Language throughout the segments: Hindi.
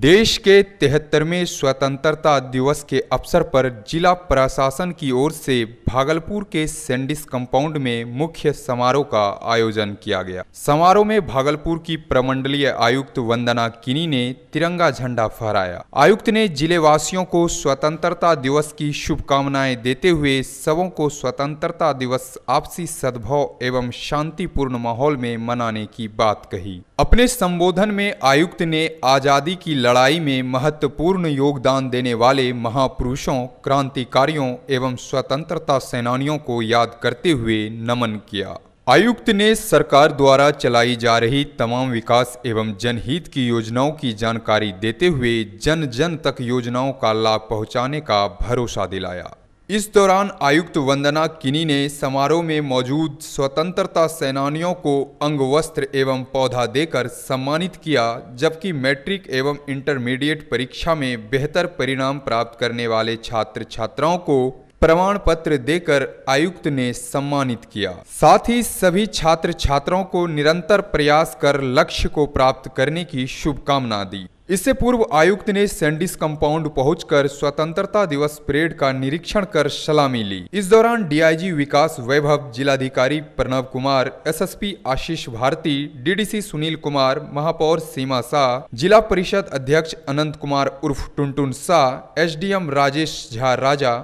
देश के तिहत्तरवें स्वतंत्रता दिवस के अवसर पर जिला प्रशासन की ओर से भागलपुर के सेंडिस कंपाउंड में मुख्य समारोह का आयोजन किया गया समारोह में भागलपुर की प्रमंडलीय आयुक्त वंदना किनी ने तिरंगा झंडा फहराया आयुक्त ने जिले वासियों को स्वतंत्रता दिवस की शुभकामनाएं देते हुए सबों को स्वतंत्रता दिवस आपसी सद्भाव एवं शांतिपूर्ण माहौल में मनाने की बात कही अपने संबोधन में आयुक्त ने आजादी की लड़ाई में महत्वपूर्ण योगदान देने वाले महापुरुषों क्रांतिकारियों एवं स्वतंत्रता सेनानियों को याद करते हुए नमन किया आयुक्त ने सरकार द्वारा चलाई जा रही तमाम विकास एवं जनहित की योजनाओं की जानकारी देते हुए जन जन तक योजनाओं का लाभ पहुंचाने का भरोसा दिलाया इस दौरान आयुक्त वंदना किनी ने समारोह में मौजूद स्वतंत्रता सेनानियों को अंगवस्त्र एवं पौधा देकर सम्मानित किया जबकि मैट्रिक एवं इंटरमीडिएट परीक्षा में बेहतर परिणाम प्राप्त करने वाले छात्र छात्राओं को प्रमाण पत्र देकर आयुक्त ने सम्मानित किया साथ ही सभी छात्र छात्राओं को निरंतर प्रयास कर लक्ष्य को प्राप्त करने की शुभकामना दी इससे पूर्व आयुक्त ने सैंडिस कंपाउंड पहुंचकर स्वतंत्रता दिवस परेड का निरीक्षण कर सलामी ली इस दौरान डीआईजी विकास वैभव जिलाधिकारी प्रणव कुमार एसएसपी आशीष भारती डीडीसी सुनील कुमार महापौर सीमा शाह जिला परिषद अध्यक्ष अनंत कुमार उर्फ टुनटुन शाह एसडीएम राजेश झा राजा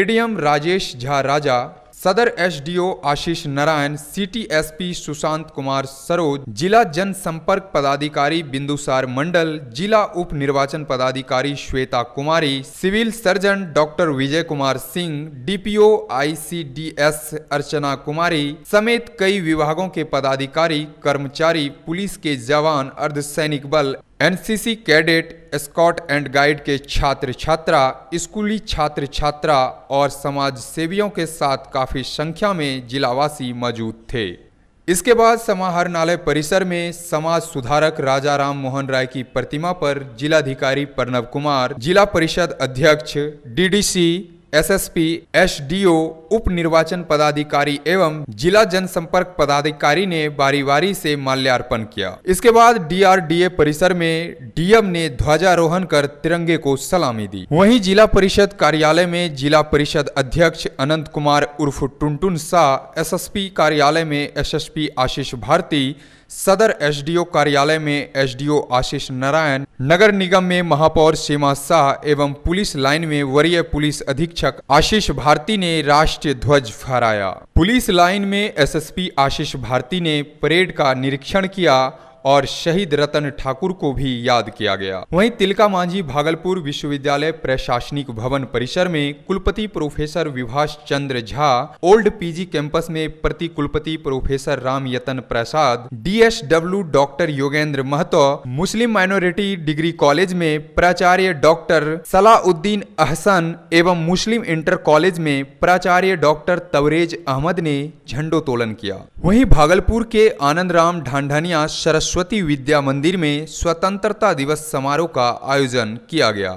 एडीएम राजेश झा राजा सदर एसडीओ आशीष नारायण सीटीएसपी सुशांत कुमार सरोज जिला जनसंपर्क पदाधिकारी बिंदुसार मंडल जिला उप निर्वाचन पदाधिकारी Shweta Kumari civil surgeon doctor Vijay Kumar Singh DPO ICDS Archana Kumari समेत कई विभागों के पदाधिकारी कर्मचारी पुलिस के जवान अर्धसैनिक बल NCC cadet scout and guide के छात्र छात्रा स्कूली छात्र छात्रा और समाज सेवियों के साथ काफ़ी संख्या में जिलावासी मौजूद थे इसके बाद समाहरणालय परिसर में समाज सुधारक राजा राम मोहन राय की प्रतिमा पर जिलाधिकारी प्रणव कुमार जिला परिषद अध्यक्ष डीडीसी एसएसपी एसडीओ उप निर्वाचन पदाधिकारी एवं जिला जनसंपर्क पदाधिकारी ने बारी बारी से माल्यार्पण किया इसके बाद डीआरडीए परिसर में डीएम ने ध्वजारोहण कर तिरंगे को सलामी दी वहीं जिला परिषद कार्यालय में जिला परिषद अध्यक्ष अनंत कुमार उर्फ टुनटुन शाह एसएसपी कार्यालय में एस आशीष भारती सदर एसडीओ कार्यालय में एसडीओ आशीष नारायण नगर निगम में महापौर सीमा शाह एवं पुलिस लाइन में वरीय पुलिस अधीक्षक आशीष भारती ने राष्ट्रीय ध्वज फहराया पुलिस लाइन में एसएसपी आशीष भारती ने परेड का निरीक्षण किया और शहीद रतन ठाकुर को भी याद किया गया वहीं तिलका मांझी भागलपुर विश्वविद्यालय प्रशासनिक भवन परिसर में कुलपति professor Vibhash Chandra Jha old PG campus में प्रति कुलपति professor Ram Yatan Prasad DSW doctor Yogendra Mahto Muslim minority degree college में प्राचार्य डॉक्टर सलाउद्दीन अहसन एवं मुस्लिम इंटर कॉलेज में प्राचार्य डॉक्टर तवरेज अहमद ने झंडोत्तोलन किया वहीं भागलपुर के आनंद राम ढांढानिया सरस्वती सरस्वती विद्या मंदिर में स्वतंत्रता दिवस समारोह का आयोजन किया गया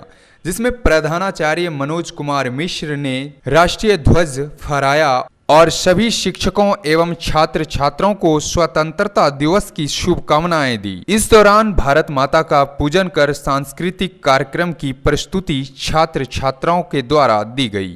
जिसमें प्रधानाचार्य मनोज कुमार मिश्र ने राष्ट्रीय ध्वज फहराया और सभी शिक्षकों एवं छात्र छात्राओं को स्वतंत्रता दिवस की शुभकामनाएं दी इस दौरान भारत माता का पूजन कर सांस्कृतिक कार्यक्रम की प्रस्तुति छात्र छात्राओं के द्वारा दी गई